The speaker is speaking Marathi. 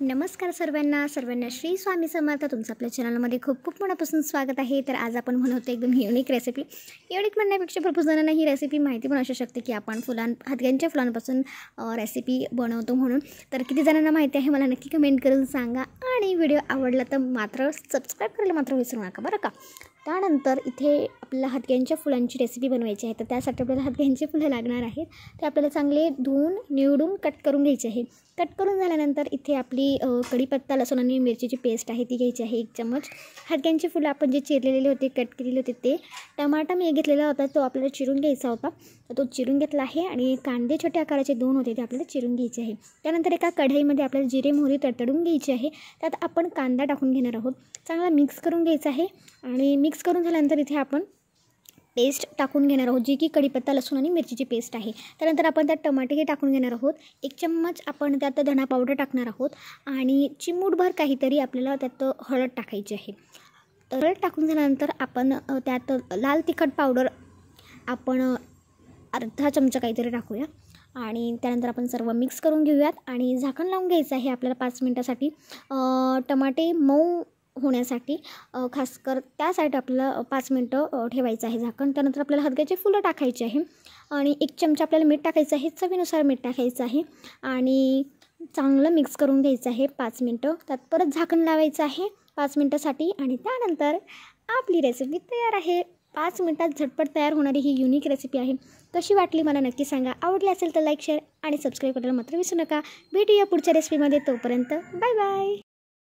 नमस्कार सर्वांना सर्वांना श्री स्वामी समर्थ तुमचं आपल्या चॅनलमध्ये खूप खूप मनापासून स्वागत आहे तर आज आपण म्हणतो एकदम युनिक रेसिपी युनिक म्हणण्यापेक्षा भरपूर जणांना ही रेसिपी माहिती पण असू शकते की आपण फुलां हातग्यांच्या फुलांपासून रेसिपी बनवतो म्हणून तर किती जणांना माहिती आहे मला नक्की कमेंट करून सांगा आणि व्हिडिओ आवडला तर मात्र सबस्क्राईब करायला मात्र विसरू नका बरं का त्यानंतर इथे आपल्याला हातग्यांच्या फुलांची रेसिपी बनवायची आहे तर त्यासाठी आपल्याला हातग्यांची फुलं लागणार आहेत ते आपल्याला चांगले धुवून निवडून कट करून घ्यायचे आहे कट करून झाल्यानंतर इथे आपली कढीपत्ता लसूण आणि मिरचीची पेस्ट आहे ती घ्यायची आहे एक चम्मच हातग्यांची फुलं आपण जे चिरलेले होते कट केलेले होते ते टमाटा मी घेतलेला होता तो आपल्याला चिरून घ्यायचा होता तो चिरून घेतला आहे आणि कांदे छोट्या आकाराचे दोन होते ते आपल्याला चिरून घ्यायचे आहे त्यानंतर एका कढईमध्ये आपल्याला जिरे मोहरी तडतडून घ्यायची आहे त्यात आपण कांदा टाकून घेणार आहोत चांगला मिक्स करून घ्यायचा आहे आणि मिक्स करून झाल्यानंतर इथे आपण पेस्ट टाकून घेणार आहोत जी की कढीपत्ता लसूण आणि मिरचीची पेस्ट आहे त्यानंतर आपण त्यात टमाटेही टाकून घेणार आहोत एक चम्मच आपण त्यात धणा पावडर टाकणार आहोत आणि चिमूटभर काहीतरी आपल्याला त्यात हळद टाकायची आहे हळद टाकून झाल्यानंतर आपण त्यात लाल तिखट पावडर आपण अर्धा चमचा काहीतरी टाकूया आणि त्यानंतर आपण सर्व मिक्स करून घेऊयात आणि झाकण लावून घ्यायचं आहे आपल्याला पाच मिनटासाठी टमाटे मऊ होण्यासाठी खासकर त्यासाठी आपल्याला पाच मिनटं ठेवायचं आहे झाकण त्यानंतर आपल्याला हदग्याचे फुलं टाकायची आहे आणि एक चमचा आपल्याला मीठ टाकायचं आहे चवीनुसार मीठ टाकायचं आहे आणि चांगलं मिक्स करून घ्यायचं आहे पाच मिनटं त्यात परत झाकण लावायचं आहे पाच मिनटंसाठी आणि त्यानंतर आपली रेसिपी तयार आहे पाच मिनटात झटपट तयार होणारी ही युनिक रेसिपी आहे कशी वाटली मला नक्की सांगा आवडली असेल तर लाईक शेअर आणि सबस्क्राईब करायला मात्र विसरू नका भेटूया पुढच्या रेसिपीमध्ये तोपर्यंत बाय बाय